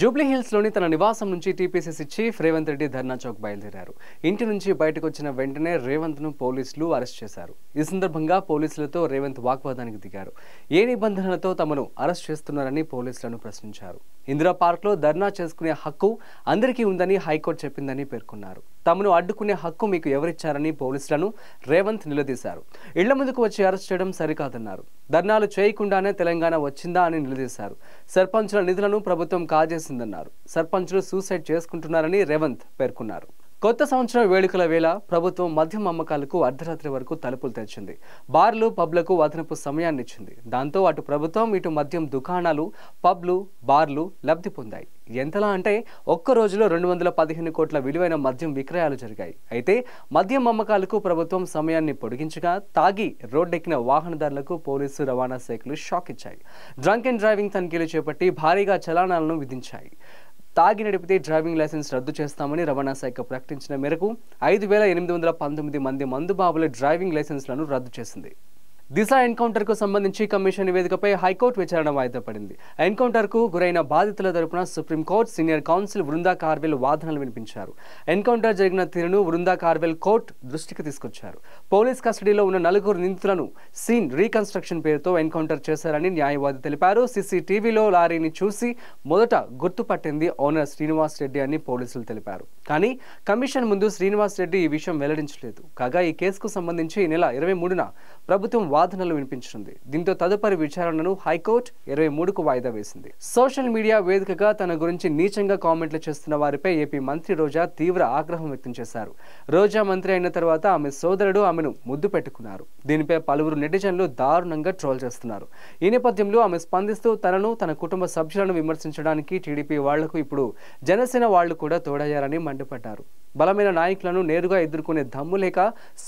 జూబ్లీహిల్స్లోని తన నివాసం నుంచి టీపీసీసీ చీఫ్ రేవంత్ రెడ్డి ధర్నా చౌక్ బయలుదేరారు ఇంటి నుంచి బయటకు వచ్చిన వెంటనే రేవంత్ను పోలీసులు అరెస్ట్ చేశారు ఈ సందర్భంగా పోలీసులతో రేవంత్ వాగ్వాదానికి దిగారు ఏ నిబంధనలతో తమను అరెస్ట్ చేస్తున్నారని పోలీసులను ప్రశ్నించారు ఇందిరా పార్క్లో ధర్నా చేసుకునే హక్కు అందరికీ ఉందని హైకోర్టు చెప్పిందని పేర్కొన్నారు తమను అడ్డుకునే హక్కు మీకు ఎవరిచ్చారని పోలీసులను రేవంత్ నిలదీశారు ఇళ్ల ముందుకు వచ్చి అరెస్ట్ చేయడం సరికాదన్నారు ధర్నాలు చేయకుండానే తెలంగాణ వచ్చిందా అని నిలదీశారు సర్పంచుల నిధులను ప్రభుత్వం కాజేసిందన్నారు సర్పంచులు సూసైడ్ చేసుకుంటున్నారని రేవంత్ పేర్కొన్నారు కొత్త సంవత్సరం వేడుకల వేళ ప్రభుత్వం మద్యం అమ్మకాలకు అర్ధరాత్రి వరకు తలుపులు తెచ్చింది బార్లు పబ్లకు అదనపు సమయాన్ని ఇచ్చింది దాంతో అటు ప్రభుత్వం ఇటు మద్యం దుకాణాలు పబ్లు బార్లు లబ్ధి పొందాయి ఎంతలా అంటే ఒక్క రోజులో రెండు వందల పదిహేను కోట్ల విలువైన మద్యం విక్రయాలు జరిగాయి అయితే మద్యం అమ్మకాలకు ప్రభుత్వం సమయాన్ని పొడిగించగా తాగి రోడ్డెక్కిన వాహనదారులకు పోలీసు రవాణా శాఖలు షాక్ ఇచ్చాయి డ్రంక్ అండ్ డ్రైవింగ్ తనిఖీలు చేపట్టి భారీగా చలానాలను విధించాయి తాగి నడిపితే డ్రైవింగ్ లైసెన్స్ రద్దు చేస్తామని రవాణా శాఖ ప్రకటించిన మేరకు ఐదు వేల ఎనిమిది వందల పంతొమ్మిది మంది మందుబాబుల డ్రైవింగ్ లైసెన్స్లను రద్దు చేసింది దిశ ఎన్కౌంటర్కు సంబంధించి కమిషన్ నివేదికపై హైకోర్టు విచారణ వాయిదా పడింది ఎన్కౌంటర్కు గురైన బాధితుల తరపున సుప్రీంకోర్టు సీనియర్ కౌన్సిల్ వృందా కార్వెల్ వాదనలు వినిపించారు ఎన్కౌంటర్ జరిగిన తీరును వృందా కార్వెల్ కోర్టు దృష్టికి తీసుకొచ్చారు పోలీస్ కస్టడీలో ఉన్న నలుగురు నిందితులను సీన్ రీకన్స్ట్రక్షన్ పేరుతో ఎన్కౌంటర్ చేశారని న్యాయవాది తెలిపారు సీసీటీవీలో లారీని చూసి మొదట గుర్తుపట్టింది ఓనర్ శ్రీనివాస్ రెడ్డి అని పోలీసులు తెలిపారు కానీ కమిషన్ ముందు శ్రీనివాస్ రెడ్డి ఈ విషయం వెల్లడించలేదు కాగా ఈ కేసుకు సంబంధించి నెల ఇరవై మూడున ప్రభుత్వం వాదనలు వినిపించనుంది దీంతో తదుపరి విచారణను హైకోర్టు ఇరవై మూడుకు వాయిదా వేసింది సోషల్ మీడియా వేదికగా తన గురించి నీచంగా కామెంట్లు చేస్తున్న వారిపై ఏపీ మంత్రి రోజా తీవ్ర ఆగ్రహం వ్యక్తం చేశారు రోజా మంత్రి అయిన తర్వాత ఆమె సోదరుడు ఆమెను ముద్దు పెట్టుకున్నారు దీనిపై పలువురు నెటిజన్లు దారుణంగా ట్రోల్ చేస్తున్నారు ఈ నేపథ్యంలో ఆమె స్పందిస్తూ తనను తన కుటుంబ సభ్యులను విమర్శించడానికి టీడీపీ వాళ్లకు ఇప్పుడు జనసేన వాళ్లు కూడా తోడయ్యారని మండిపడ్డారు బలమైన నాయకులను నేరుగా ఎదుర్కొనే దమ్ము లేక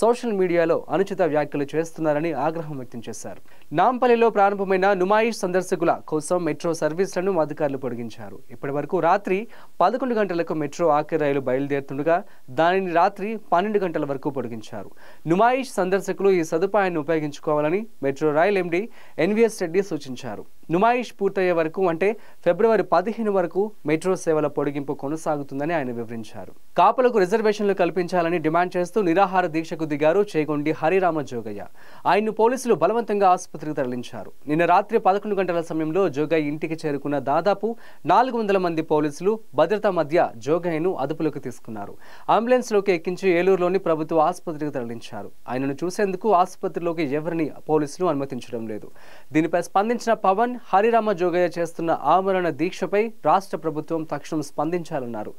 సోషల్ మీడియాలో అనుచిత వ్యాఖ్యలు చేస్తున్నారని ఆగ్రహం వ్యక్తం చేశారు నాంపల్లిలో ప్రారంభమైన నుమాయిష్ సందర్శకుల కోసం మెట్రో సర్వీసులను అధికారులు పొడిగించారు ఇప్పటి వరకు రాత్రి పదకొండు గంటలకు మెట్రో ఆఖరి రైలు బయలుదేరుతుండగా దానిని రాత్రి పన్నెండు గంటల వరకు పొడిగించారు నుమాయిష్ సందర్శకులు ఈ సదుపాయాన్ని ఉపయోగించుకోవాలని metro rail MD NVS Reddy సూచించారు నుమాయిష్ పూర్తయ్యే వరకు అంటే ఫిబ్రవరి పదిహేను వరకు మెట్రో సేవల పొడిగింపు కొనసాగుతుందని ఆయన వివరించారు కాపులకు రిజర్వేషన్లు కల్పించాలని డిమాండ్ చేస్తూ నిరాహార దీక్షకు దిగారు చేగొండి హరిరామ జోగయ్య ఆయన్ను పోలీసులు బలవంతంగా ఆసుపత్రికి తరలించారు నిన్న రాత్రి పదకొండు గంటల సమయంలో జోగయ్య ఇంటికి చేరుకున్న దాదాపు నాలుగు వందల మంది పోలీసులు భద్రత మధ్య జోగయ్యను అదుపులోకి తీసుకున్నారు అంబులెన్స్లోకి ఎక్కించి ఏలూరులోని ప్రభుత్వ ఆసుపత్రికి తరలించారు ఆయనను చూసేందుకు ఆసుపత్రిలోకి ఎవరిని పోలీసులు అనుమతించడం లేదు దీనిపై స్పందించిన పవన్ హరిరామ జోగయ్య చేస్తున్న ఆమరణ దీక్షపై రాష్ట్ర ప్రభుత్వం తక్షణం స్పందించాలన్నారు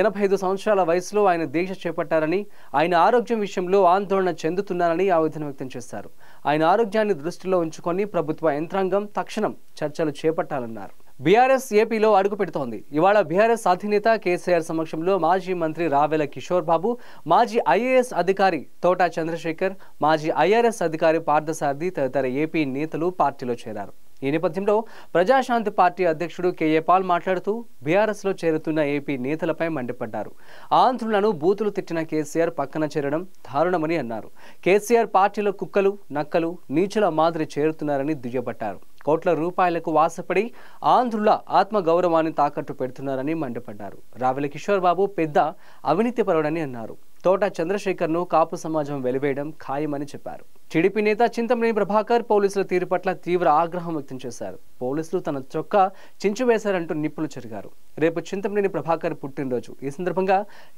ఎనభై ఐదు సంవత్సరాల వయసులో ఆయన దీక్ష చేపట్టారని ఆయన ఆరోగ్యం విషయంలో ఆందోళన చెందుతున్నారని ఆవేదన వ్యక్తం చేశారు ఆయన ఆరోగ్యాన్ని దృష్టిలో ఉంచుకొని ప్రభుత్వ యంత్రాంగం తక్షణం చర్చలు చేపట్టాలన్నారు బీఆర్ఎస్ ఏపీలో అడుగు పెడుతోంది ఇవాళ బీఆర్ఎస్ అధినేత కేసీఆర్ సమక్షంలో మాజీ మంత్రి రావెల కిషోర్ బాబు మాజీ ఐఏఎస్ అధికారి తోటా చంద్రశేఖర్ మాజీ ఐఆర్ఎస్ అధికారి పార్థసారథి తదితర ఏపీ నేతలు పార్టీలో చేరారు ఈ నేపథ్యంలో ప్రజాశాంతి పార్టీ అధ్యక్షుడు కెఏ పాల్ మాట్లాడుతూ బీఆర్ఎస్లో చేరుతున్న ఏపీ నేతలపై మండిపడ్డారు ఆంధ్రులను బూతులు తిట్టిన కేసీఆర్ పక్కన చేరడం దారుణమని అన్నారు కేసీఆర్ పార్టీలో కుక్కలు నక్కలు నీచుల మాదిరి చేరుతున్నారని దుయ్యబట్టారు కోట్ల రూపాయలకు వాసపడి ఆంధ్రుల ఆత్మగౌరవాన్ని తాకట్టు పెడుతున్నారని మండిపడ్డారు రావెల కిషోర్ బాబు పెద్ద అవినీతిపరుడని అన్నారు తోట చంద్రశేఖర్ను కాపు సమాజం వెలివేయడం ఖాయమని చెప్పారు టీడీపీ నేత చింతమనేని ప్రభాకర్ పోలీసుల తీరు పట్ల తీవ్ర ఆగ్రహం వ్యక్తం చేశారు పోలీసులు తన చొక్కా చించు వేశారంటూ నిప్పులు చెరిగారు రేపు చింతమనేని ప్రభాకర్ పుట్టినరోజు ఈ సందర్భంగా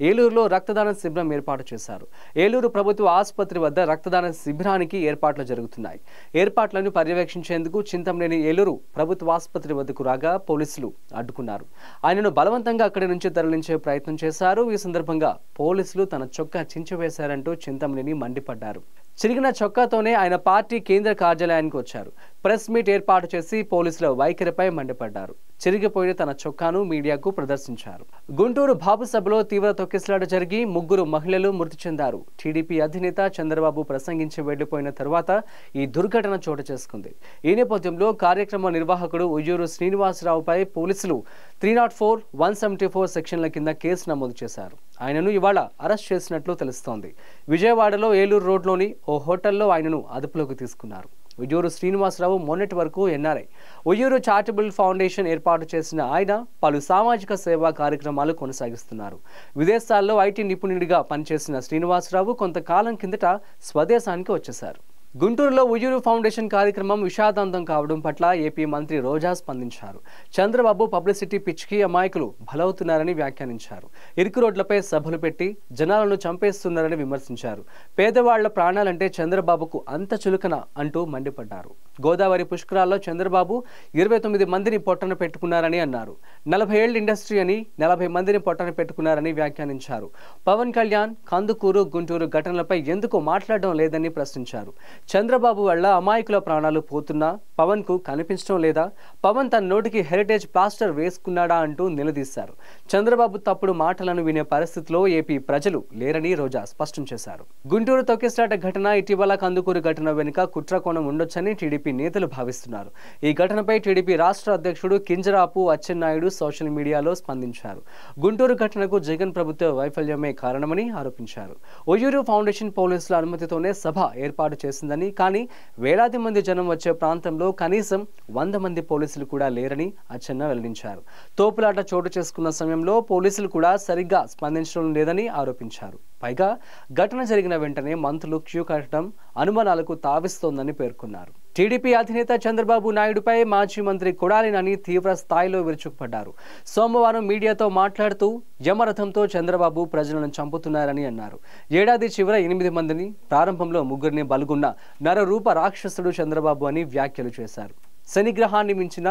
ఏలూరులో రక్తదాన శిబిరం ఏర్పాటు చేశారు ఏలూరు ప్రభుత్వ ఆసుపత్రి వద్ద రక్తదాన శిబిరానికి ఏర్పాట్లు జరుగుతున్నాయి ఏర్పాట్లను పర్యవేక్షించేందుకు చింతమనేని ఏలూరు ప్రభుత్వ ఆసుపత్రి వద్దకు రాగా పోలీసులు అడ్డుకున్నారు ఆయనను బలవంతంగా అక్కడి నుంచి తరలించే ప్రయత్నం చేశారు ఈ సందర్భంగా పోలీసులు తన చొక్క చించివేశారంటూ చింతమనేని మండిపడ్డారు చిరిగిన చొక్కాతోనే ఆయన పార్టీ కేంద్ర కార్యాలయానికి వచ్చారు ప్రెస్ మీట్ ఏర్పాటు చేసి పోలీసుల వైఖరిపై మండిపడ్డారు చిరిగిపోయిన తన చొక్కాను మీడియాకు ప్రదర్శించారు గుంటూరు బాబు సభలో తీవ్ర తొక్కిసలాట జరిగి ముగ్గురు మహిళలు మృతి చెందారు టీడీపీ అధినేత చంద్రబాబు ప్రసంగించి వెళ్లిపోయిన తర్వాత ఈ దుర్ఘటన చోటు చేసుకుంది ఈ నేపథ్యంలో కార్యక్రమ నిర్వాహకుడు ఉయ్యూరు శ్రీనివాసరావుపై పోలీసులు three naught four one seventy four సెక్షన్ల కింద కేసు నమోదు చేశారు ఆయనను ఇవాళ అరెస్ట్ చేసినట్లు తెలుస్తోంది విజయవాడలో ఏలూరు రోడ్లోని ఓ హోటల్లో ఆయనను అదుపులోకి తీసుకున్నారు ఉయ్యూరు శ్రీనివాసరావు మొన్నటి వరకు ఎన్ఆర్ఐ ఉయ్యూరు చారిటబుల్ ఫౌండేషన్ ఏర్పాటు చేసిన ఆయన పలు సామాజిక సేవా కార్యక్రమాలు కొనసాగిస్తున్నారు విదేశాల్లో ఐటీ నిపుణుడిగా పనిచేసిన శ్రీనివాసరావు కొంతకాలం కిందట స్వదేశానికి వచ్చేశారు గుంటూరులో ఉయ్యూరు ఫౌండేషన్ కార్యక్రమం విషాదాంతం కావడం పట్ల ఏపీ మంత్రి రోజా స్పందించారు చంద్రబాబు పబ్లిసిటీ పిచ్చికి అమాయకులు బలవుతున్నారని వ్యాఖ్యానించారు ఇరుకు రోడ్లపై సభలు పెట్టి జనాలను చంపేస్తున్నారని విమర్శించారు పేదవాళ్ల ప్రాణాలంటే చంద్రబాబుకు అంత చులకన అంటూ మండిపడ్డారు గోదావరి పుష్కరాల్లో చంద్రబాబు ఇరవై తొమ్మిది మందిని పొట్టన పెట్టుకున్నారని అన్నారు నలభై ఏళ్ళ ఇండస్ట్రీ అని నలభై మందిని పొట్టన పెట్టుకున్నారని వ్యాఖ్యానించారు పవన్ కళ్యాణ్ కందుకూరు గుంటూరు ఘటనలపై ఎందుకు మాట్లాడడం లేదని ప్రశ్నించారు చంద్రబాబు వల్ల అమాయకుల ప్రాణాలు పోతున్నా పవన్కు కనిపించడం లేదా పవన్ తన నోటికి హెరిటేజ్ ప్లాస్టర్ వేసుకున్నాడా అంటూ నిలదీశారు చంద్రబాబు తప్పుడు మాటలను వినే పరిస్థితిలో ఏపీ ప్రజలు లేరని రోజా స్పష్టం చేశారు గుంటూరు తొక్కిస్లాట ఘటన ఇటీవల కందుకూరు ఘటన వెనుక కుట్రకోణం ఉండొచ్చని టీడీపీ టీడీపీ నేతలు భావిస్తున్నారు ఈ ఘటనపై టీడీపీ రాష్ట్ర అధ్యక్షుడు కింజరాపు అచ్చెన్నాయుడు సోషల్ మీడియాలో స్పందించారు గుంటూరు ఘటనకు జగన్ ప్రభుత్వ వైఫల్యమే కారణమని ఆరోపించారు ఒయూరు ఫౌండేషన్ పోలీసుల అనుమతితోనే సభ ఏర్పాటు చేసిందని కానీ వేలాది మంది జనం వచ్చే ప్రాంతంలో కనీసం వంద మంది పోలీసులు కూడా లేరని అచ్చెన్న వెల్లడించారు తోపులాట చోటు చేసుకున్న సమయంలో పోలీసులు కూడా సరిగ్గా స్పందించడం లేదని ఆరోపించారు పైగా ఘటన జరిగిన వెంటనే మంత్రులు క్యూ కట్టడం అనుమానాలకు తావిస్తోందని పేర్కొన్నారు టీడీపీ అధినేత చంద్రబాబు నాయుడుపై మాజీ మంత్రి కొడాలి నాని తీవ్ర స్థాయిలో విరుచుకుపడ్డారు సోమవారం మీడియాతో మాట్లాడుతూ యమరథంతో చంద్రబాబు ప్రజలను చంపుతున్నారని అన్నారు ఏడాది చివర ఎనిమిది మందిని ప్రారంభంలో ముగ్గురిని బలుగున్న నరరూప రాక్షసుడు చంద్రబాబు అని వ్యాఖ్యలు చేశారు శనిగ్రహాన్ని మించిన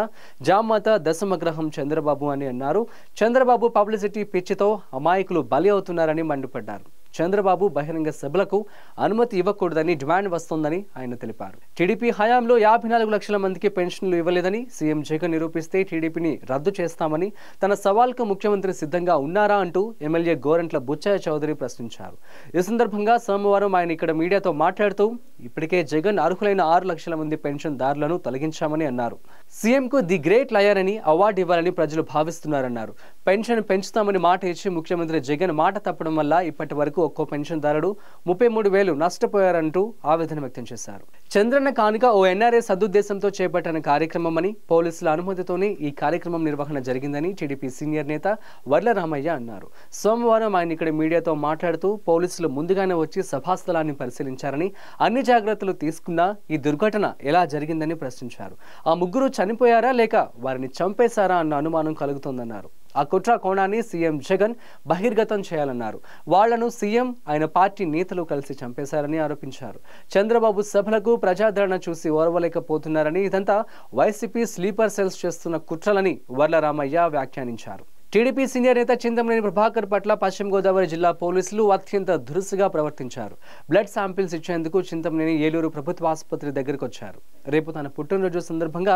జామాత దశమగ్రహం చంద్రబాబు అని అన్నారు చంద్రబాబు పబ్లిసిటీ పిచ్చితో అమాయకులు బలి అవుతున్నారని మండిపడ్డారు చంద్రబాబు బహిరంగ సభలకు అనుమతి ఇవ్వకూడదని డిమాండ్ వస్తోందని ఆయన తెలిపారు టీడీపీ హయాంలో యాభై నాలుగు లక్షల మందికి పెన్షన్లు ఇవ్వలేదని సీఎం జగన్ నిరూపిస్తే టీడీపీని రద్దు చేస్తామని తన సవాల్కు ముఖ్యమంత్రి సిద్ధంగా ఉన్నారా అంటూ ఎమ్మెల్యే గోరంట్ల బుచ్చయ్య చౌదరి ప్రశ్నించారు ఈ సందర్భంగా సోమవారం ఆయన ఇక్కడ మీడియాతో మాట్లాడుతూ ఇప్పటికే జగన్ అర్హులైన ఆరు లక్షల మంది పెన్షన్ దారులను తొలగించామని అన్నారు సీఎంకు ది గ్రేట్ లయర్ అని అవార్డు ఇవ్వాలని ప్రజలు భావిస్తున్నారన్నారు పెన్షన్ పెంచుతామని మాట ఇచ్చి ముఖ్యమంత్రి జగన్ మాట తప్పడం వల్ల ఇప్పటి వరకు నెలకు ఒక్కో పెన్షన్దారుడు ముప్పై మూడు వేలు నష్టపోయారంటూ ఆవేదన వ్యక్తం చేశారు చంద్రన్న కానుక ఓ ఎన్ఆర్ఏ సదుద్దేశంతో చేపట్టిన కార్యక్రమమని పోలీసుల అనుమతితోనే ఈ కార్యక్రమం నిర్వహణ జరిగిందని టీడీపీ సీనియర్ నేత వర్ల రామయ్య అన్నారు సోమవారం ఆయన ఇక్కడ మీడియాతో మాట్లాడుతూ పోలీసులు ముందుగానే వచ్చి సభాస్థలాన్ని పరిశీలించారని అన్ని జాగ్రత్తలు తీసుకున్నా ఈ దుర్ఘటన ఎలా జరిగిందని ప్రశ్నించారు ఆ ముగ్గురు చనిపోయారా లేక వారిని చంపేశారా అన్న అనుమానం కలుగుతోందన్నారు ఆ కుట్ర కోణాన్ని సీఎం జగన్ బహిర్గతం చేయాలన్నారు వాళ్లను సీఎం ఆయన పార్టీ నేతలు కలిసి చంపేశారని ఆరోపించారు చంద్రబాబు సభలకు ప్రజాదరణ చూసి ఓర్వలేకపోతున్నారని ఇదంతా వైసీపీ స్లీపర్ సెల్స్ చేస్తున్న కుట్రలని వర్లరామయ్య వ్యాఖ్యానించారు టీడీపీ సీనియర్ నేత చింతమనేని ప్రభాకర్ పట్ల పశ్చిమ గోదావరి జిల్లా పోలీసులు అత్యంత దురుసుగా ప్రవర్తించారు బ్లడ్ శాంపిల్స్ ఇచ్చేందుకు చింతమనేని ఏలూరు ప్రభుత్వ ఆసుపత్రి దగ్గరకు వచ్చారు రేపు తన పుట్టినరోజు సందర్భంగా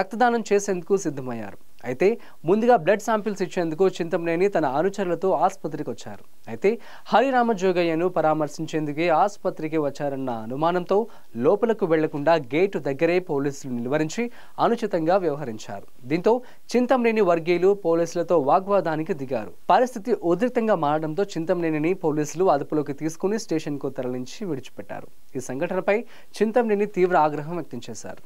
రక్తదానం చేసేందుకు సిద్ధమయ్యారు అయితే ముందుగా బ్లడ్ శాంపిల్స్ ఇచ్చేందుకు చింతమనేని తన అనుచరులతో ఆసుపత్రికి వచ్చారు అయితే హరిరామజోగయ్యను పరామర్శించేందుకే ఆసుపత్రికి వచ్చారన్న అనుమానంతో లోపలకు వెళ్లకుండా గేటు దగ్గరే పోలీసులు నిలువరించి అనుచితంగా వ్యవహరించారు దీంతో చింతమనేని వర్గీయులు పోలీసులతో వాగ్వాదానికి దిగారు పరిస్థితి ఉధృతంగా మారడంతో చింతమనేనిని పోలీసులు అదుపులోకి తీసుకుని స్టేషన్కు తరలించి విడిచిపెట్టారు ఈ సంఘటనపై చింతమనేని తీవ్ర ఆగ్రహం వ్యక్తం చేశారు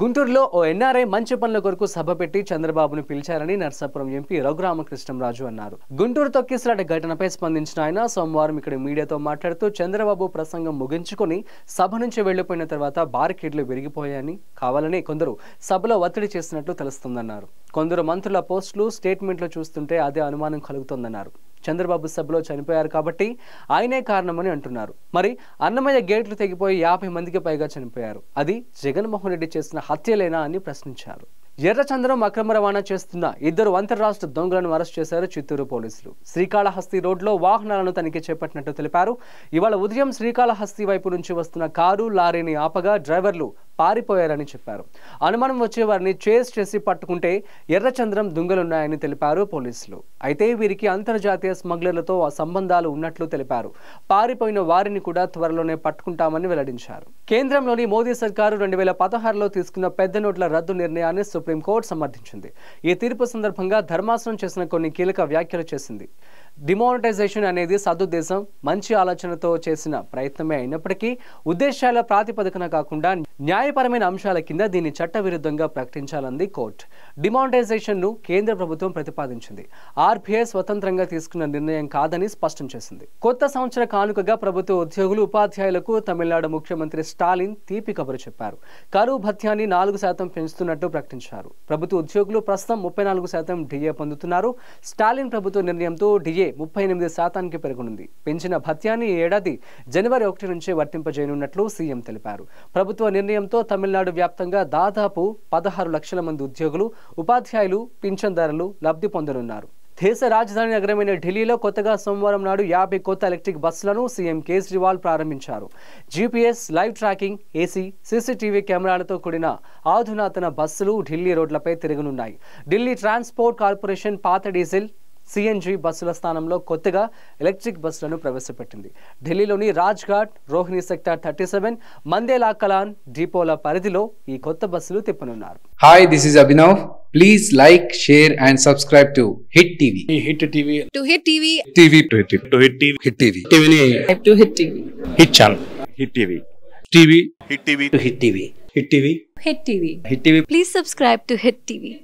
గుంటూరులో ఓ ఎన్ఆర్ఐ మంచి పనుల కొరకు సభ పెట్టి చంద్రబాబును పిలిచారని నర్సాపురం ఎంపీ రఘురామకృష్ణంరాజు అన్నారు గుంటూరు తొక్కిసలాట ఘటనపై స్పందించిన ఆయన సోమవారం ఇక్కడ మీడియాతో మాట్లాడుతూ చంద్రబాబు ప్రసంగం ముగించుకుని సభ నుంచి వెళ్లిపోయిన తర్వాత బారికేడ్లు విరిగిపోయాయని కావాలని కొందరు సభలో ఒత్తిడి చేసినట్లు తెలుస్తుందన్నారు కొందరు మంత్రుల పోస్టులు స్టేట్మెంట్లు చూస్తుంటే అదే అనుమానం కలుగుతోందన్నారు చంద్రబాబు సభలో చనిపోయారు కాబట్టి ఆయనే కారణమని అంటున్నారు మరి అన్నమయ్య గేట్లు తెగిపోయి యాభై మందికి పైగా చనిపోయారు అది జగన్మోహన్ రెడ్డి చేసిన హత్యలేనా అని ప్రశ్నించారు ఎర్రచంద్రం అక్రమ రవాణా చేస్తున్న ఇద్దరు అంతర్రాష్ట్ర దొంగలను అరెస్ట్ చేశారు చిత్తూరు పోలీసులు శ్రీకాళహస్తి రోడ్లో వాహనాలను తనిఖీ చేపట్టినట్టు తెలిపారు ఇవాళ ఉదయం శ్రీకాళహస్తి వైపు నుంచి వస్తున్న కారు లారీని ఆపగా డ్రైవర్లు పారిపోయారని చెప్పారు అనుమానం వచ్చే వారిని చేస్ చేసి పట్టుకుంటే ఎర్రచంద్రం దుంగలున్నాయని తెలిపారు పోలీసులు అయితే వీరికి అంతర్జాతీయ స్మగ్లర్లతో సంబంధాలు ఉన్నట్లు తెలిపారు పారిపోయిన వారిని కూడా త్వరలోనే పట్టుకుంటామని వెల్లడించారు కేంద్రంలోని మోదీ సర్కారు రెండు వేల పదహారులో తీసుకున్న పెద్ద నోట్ల రద్దు నిర్ణయాన్ని సుప్రీంకోర్టు సమర్థించింది ఈ తీర్పు సందర్భంగా ధర్మాసనం చేసిన కొన్ని కీలక వ్యాఖ్యలు చేసింది డిమానిటైజేషన్ అనేది సదుద్దేశం మంచి ఆలోచనతో చేసిన ప్రయత్నమే అయినప్పటికీ ఉద్దేశాల ప్రాతిపదికన కాకుండా న్యాయపరమైన అంశాల కింద దీన్ని చట్టవిరుద్ధంగా ప్రకటించాలంది కోర్టు డిమానిటైజేషన్ను కేంద్ర ప్రభుత్వం ప్రతిపాదించింది ఆర్బీఐ స్వతంత్రంగా తీసుకున్న నిర్ణయం కాదని స్పష్టం చేసింది కొత్త సంవత్సర కానుకగా ప్రభుత్వ ఉద్యోగులు ఉపాధ్యాయులకు తమిళనాడు ముఖ్యమంత్రి స్టాలిన్ తీపి కబురు చెప్పారు కరువు భత్యాన్ని నాలుగు శాతం పెంచుతున్నట్టు ప్రకటించారు ప్రభుత్వ ఉద్యోగులు ప్రస్తుతం ముప్పై నాలుగు శాతం డిఏ పొందుతున్నారు స్టాలిన్ ప్రభుత్వ నిర్ణయంతో డిఏ ఏ ముప్పై ఎనిమిది శాతానికి పెరుగునుంది పెంచిన భత్యాన్ని ఏడాది జనవరి ఒకటి నుంచే వర్తింపజేయనున్నట్లు సీఎం తెలిపారు ప్రభుత్వ నిర్ణయంతో తమిళనాడు వ్యాప్తంగా దాదాపు పదహారు లక్షల మంది ఉద్యోగులు ఉపాధ్యాయులు పింఛన్దారులు లబ్ధి పొందనున్నారు దేశ రాజధాని నగరమైన ఢిల్లీలో కొత్తగా సోమవారం నాడు యాభై కొత్త ఎలక్ట్రిక్ బస్సులను సీఎం కేజ్రీవాల్ ప్రారంభించారు GPS live tracking AC CCTV కెమెరాలతో కూడిన ఆధునాతన బస్సులు ఢిల్లీ రోడ్లపై తిరగనున్నాయి ఢిల్లీ ట్రాన్స్పోర్ట్ కార్పొరేషన్ పాత డీజిల్ సిఎన్జి బస్సుల స్థానంలో కొత్తగా ఎలక్ట్రిక్ బస్సులను ప్రవేశపెట్టింది ఢిల్లీలోని Rajghat Rohini sector thirty seven Mundela Kalan డిపోల పరిధిలో ఈ కొత్త బస్సులు తిప్పనున్నారు hi this is Abhinav please like share and subscribe to hit TV hit TV to hit TV TV to hit TV to hit TV hit TV టీవీని to hit TV hit channel hit TV TV hit TV to hit TV hit TV hit TV hit TV please subscribe to hit TV